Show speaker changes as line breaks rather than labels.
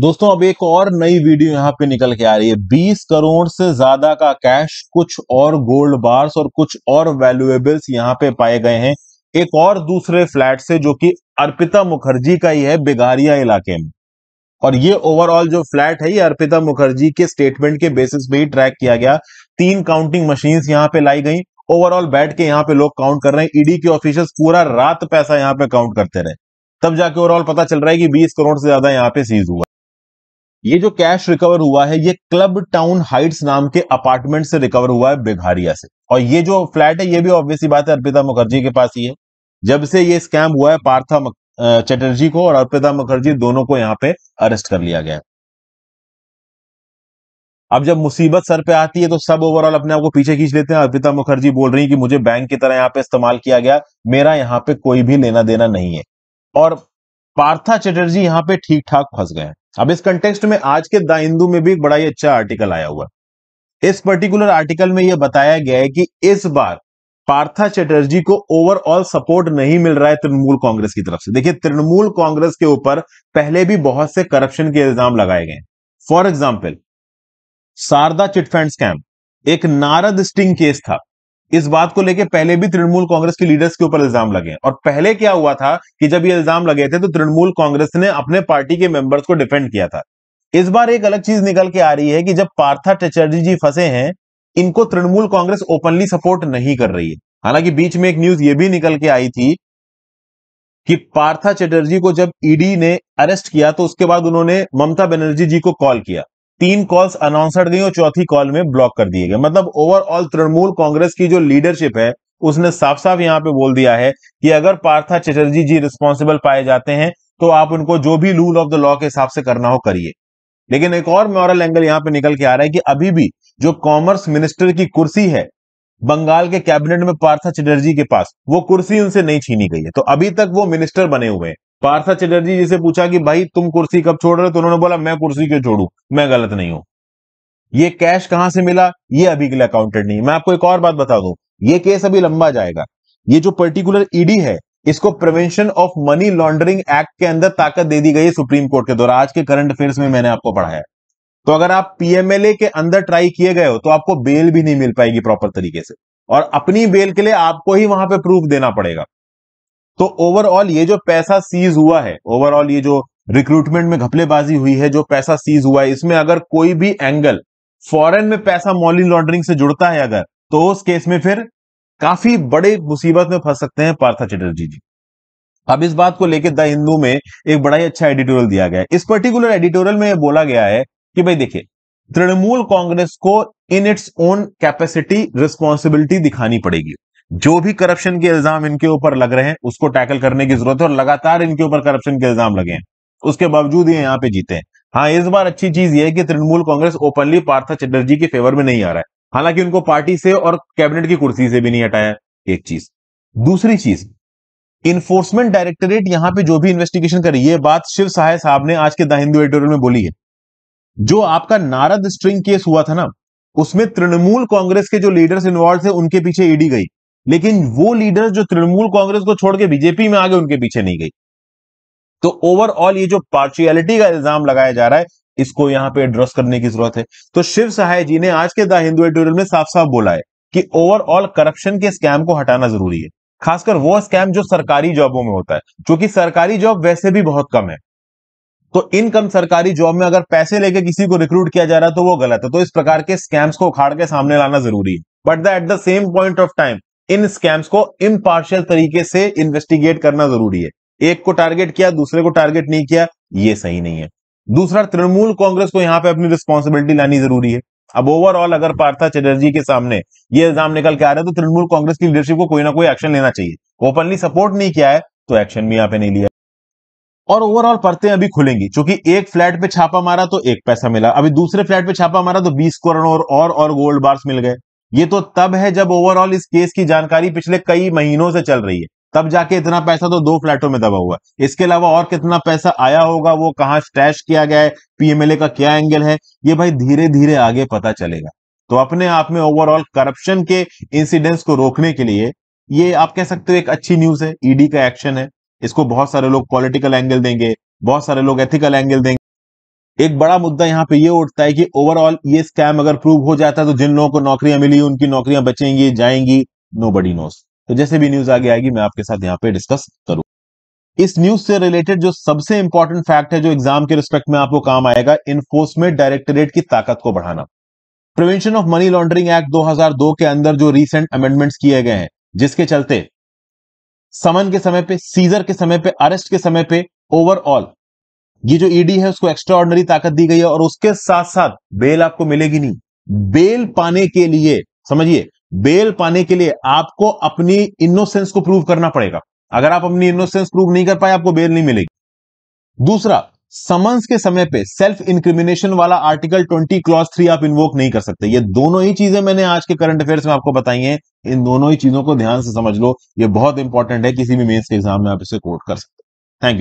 दोस्तों अब एक और नई वीडियो यहाँ पे निकल के आ रही है 20 करोड़ से ज्यादा का कैश कुछ और गोल्ड बार्स और कुछ और वैल्यूएबल्स यहाँ पे पाए गए हैं एक और दूसरे फ्लैट से जो कि अर्पिता मुखर्जी का ही है बिगारिया इलाके में और ये ओवरऑल जो फ्लैट है ये अर्पिता मुखर्जी के स्टेटमेंट के बेसिस पे ही ट्रैक किया गया तीन काउंटिंग मशीन यहाँ पे लाई गई ओवरऑल बैठ के यहाँ पे लोग काउंट कर रहे हैं ईडी e के ऑफिसर्स पूरा रात पैसा यहाँ पे काउंट करते रहे तब जाके ओवरऑल पता चल रहा है कि बीस करोड़ से ज्यादा यहाँ पे सीज हुआ ये जो कैश रिकवर हुआ है ये क्लब टाउन हाइट्स नाम के अपार्टमेंट से रिकवर हुआ है बेघारिया से और ये जो फ्लैट है ये भी ऑब्वियसली बात है अर्पिता मुखर्जी के पास ही है जब से ये स्कैम हुआ है पार्था चटर्जी को और अर्पिता मुखर्जी दोनों को यहां पे अरेस्ट कर लिया गया अब जब मुसीबत सर पे आती है तो सब ओवरऑल अपने आप को पीछे खींच लेते हैं अर्पिता मुखर्जी बोल रही कि मुझे बैंक की तरह यहां पे इस्तेमाल किया गया मेरा यहां पे कोई भी लेना देना नहीं है और पार्था चटर्जी यहाँ पे ठीक ठाक फंस गए अब इस कंटेक्स्ट में आज के द हिंदू में भी एक बड़ा ही अच्छा आर्टिकल आया हुआ है इस पर्टिकुलर आर्टिकल में यह बताया गया है कि इस बार पार्था चटर्जी को ओवरऑल सपोर्ट नहीं मिल रहा है तृणमूल कांग्रेस की तरफ से देखिए तृणमूल कांग्रेस के ऊपर पहले भी बहुत से करप्शन के इल्जाम लगाए गए for example Saradha chit fund scam एक नारद स्टिंग केस था इस बात को लेके पहले भी तृणमूल कांग्रेस के लीडर्स के ऊपर इल्जाम लगे और पहले क्या हुआ था कि जब ये इल्जाम लगे थे तो तृणमूल कांग्रेस ने अपने पार्टी के मेंबर्स को डिफेंड किया था इस बार एक अलग चीज निकल के आ रही है कि जब पार्था चटर्जी जी फंसे हैं इनको तृणमूल कांग्रेस ओपनली सपोर्ट नहीं कर रही है हालांकि बीच में एक न्यूज ये भी निकल के आई थी कि पार्था चटर्जी को जब ईडी ने अरेस्ट किया तो उसके बाद उन्होंने ममता बनर्जी जी को कॉल किया तीन कॉल्स अनाउंसर दी और चौथी कॉल में ब्लॉक कर दिए गए मतलब ओवरऑल तृणमूल कांग्रेस की जो लीडरशिप है उसने साफ साफ यहाँ पे बोल दिया है कि अगर पार्था चटर्जी जी रिस्पॉन्सिबल पाए जाते हैं तो आप उनको जो भी रूल ऑफ द लॉ के हिसाब से करना हो करिए लेकिन एक और मॉरल एंगल यहाँ पे निकल के आ रहा है कि अभी भी जो कॉमर्स मिनिस्टर की कुर्सी है बंगाल के कैबिनेट में पार्था चटर्जी के पास वो कुर्सी उनसे नहीं छीनी गई है तो अभी तक वो मिनिस्टर बने हुए हैं पार्था चटर्जी जी से पूछा कि भाई तुम कुर्सी कब छोड़ रहे हो तो उन्होंने बोला मैं कुर्सी क्यों छोड़ू मैं गलत नहीं हूं ये कैश कहां से मिला ये अभी के लिए अकाउंटेड नहीं मैं आपको एक और बात बता दू ये केस अभी लंबा जाएगा ये जो पर्टिकुलर ईडी है इसको prevention of money laundering act के अंदर ताकत दे दी गई है सुप्रीम कोर्ट के द्वारा आज के करंट अफेयर्स में मैंने आपको पढ़ाया तो अगर आप पीएमएलए के अंदर ट्राई किए गए हो तो आपको बेल भी नहीं मिल पाएगी प्रॉपर तरीके से और अपनी बेल के लिए आपको ही वहां पे प्रूफ देना पड़ेगा तो ओवरऑल ये जो पैसा सीज हुआ है ओवरऑल ये जो रिक्रूटमेंट में घपलेबाजी हुई है जो पैसा सीज हुआ है इसमें अगर कोई भी एंगल फॉरेन में पैसा मॉली लॉन्ड्रिंग से जुड़ता है अगर तो उस केस में फिर काफी बड़े मुसीबत में फंस सकते हैं पार्था चटर्जी जी अब इस बात को लेकर द हिंदू में एक बड़ा ही अच्छा एडिटोरियल दिया गया है इस पर्टिकुलर एडिटोरियल में यह बोला गया है कि भाई देखिए तृणमूल कांग्रेस को in its own capacity responsibility दिखानी पड़ेगी जो भी करप्शन के इल्जाम इनके ऊपर लग रहे हैं उसको टैकल करने की जरूरत है और लगातार इनके ऊपर करप्शन के इल्जाम लगे हैं उसके बावजूद ये यहाँ पे जीते हैं हाँ इस बार अच्छी चीज ये है कि तृणमूल कांग्रेस ओपनली पार्था चटर्जी के फेवर में नहीं आ रहा है हालांकि उनको पार्टी से और कैबिनेट की कुर्सी से भी नहीं हटाया एक चीज दूसरी चीज इन्फोर्समेंट डायरेक्टरेट यहां पे जो भी इन्वेस्टिगेशन करी ये बात शिव सहाय साहब ने आज के द हिंदू एडिटोरियल में बोली है जो आपका नारद स्ट्रिंग केस हुआ था ना उसमें तृणमूल कांग्रेस के जो लीडर्स इन्वॉल्व थे उनके पीछे ईडी e गई लेकिन वो लीडर्स जो तृणमूल कांग्रेस को छोड़ के बीजेपी में आ गए उनके पीछे नहीं गई तो ओवरऑल ये जो पार्शियलिटी का इल्जाम लगाया जा रहा है इसको यहां पे एड्रेस करने की जरूरत है तो शिव सहाय जी ने आज के द हिंदू एडिटोरियल में साफ साफ बोला है कि ओवरऑल करप्शन के स्कैम को हटाना जरूरी है खासकर वो स्कैम जो सरकारी जॉबों में होता है क्योंकि सरकारी जॉब वैसे भी बहुत कम है तो इन कम सरकारी जॉब में अगर पैसे लेके किसी को रिक्रूट किया जा रहा है तो वो गलत है तो इस प्रकार के स्कैम्स को उखाड़ के सामने लाना जरूरी है but the at the same point of time इन स्कैम्स को इम्पार्शियल तरीके से इन्वेस्टिगेट करना जरूरी है एक को टारगेट किया दूसरे को टारगेट नहीं किया ये सही नहीं है दूसरा तृणमूल कांग्रेस को यहां पे अपनी रिस्पॉन्सिबिलिटी लानी जरूरी है अब ओवरऑल अगर पार्था चटर्जी के सामने ये इल्जाम निकल के आ रहे हैं तो तृणमूल कांग्रेस की लीडरशिप को कोई ना कोई एक्शन लेना चाहिए ओपनली सपोर्ट नहीं किया है तो एक्शन भी यहां पर नहीं लिया और ओवरऑल परते अभी खुलेंगी क्योंकि एक फ्लैट पे छापा मारा तो एक पैसा मिला अभी दूसरे फ्लैट पे छापा मारा तो 20 करोड़ और और, और गोल्ड बार्स मिल गए ये तो तब है जब ओवरऑल इस केस की जानकारी पिछले कई महीनों से चल रही है तब जाके इतना पैसा तो दो फ्लैटों में दबा हुआ है इसके अलावा और कितना पैसा आया होगा वो कहाँ स्टैश किया गया है पीएमएलए का क्या एंगल है ये भाई धीरे धीरे आगे पता चलेगा तो अपने आप में ओवरऑल करप्शन के इंसिडेंट्स को रोकने के लिए ये आप कह सकते हो एक अच्छी न्यूज है ईडी e का एक्शन है इसको बहुत सारे लोग पॉलिटिकल एंगल देंगे बहुत सारे लोग एथिकल एंगल देंगे एक बड़ा मुद्दा यहाँ पे ये उठता है कि ओवरऑल ये स्कैम अगर प्रूव हो जाता है तो जिन लोगों को नौकरियां मिली उनकी नौकरियां बचेंगी जाएंगी नो बडी नोस तो जैसे भी न्यूज आगे आएगी मैं आपके साथ यहाँ पे डिस्कस करूँ इस न्यूज से रिलेटेड जो सबसे इंपॉर्टेंट फैक्ट है जो एग्जाम के रिस्पेक्ट में आपको काम आएगा इन्फोर्समेंट डायरेक्टरेट की ताकत को बढ़ाना prevention of money laundering act 2002 के अंदर जो रीसेंट अमेंडमेंट्स किए गए हैं जिसके चलते समन के समय पे सीजर के समय पे अरेस्ट के समय पे ओवरऑल ये जो ईडी e है उसको एक्स्ट्रा ऑर्डनरी ताकत दी गई है और उसके साथ साथ बेल आपको मिलेगी नहीं बेल पाने के लिए समझिए बेल पाने के लिए आपको अपनी इनोसेंस को प्रूव करना पड़ेगा अगर आप अपनी इनोसेंस प्रूव नहीं कर पाए आपको बेल नहीं मिलेगी दूसरा समन्स के समय पे सेल्फ इंक्रिमिनेशन वाला आर्टिकल 20 क्लॉज थ्री आप इन्वोक नहीं कर सकते ये दोनों ही चीजें मैंने आज के करंट अफेयर्स में आपको बताई हैं इन दोनों ही चीजों को ध्यान से समझ लो ये बहुत इंपॉर्टेंट है किसी भी मेंस के एग्जाम में आप इसे कोट कर सकते थैंक यू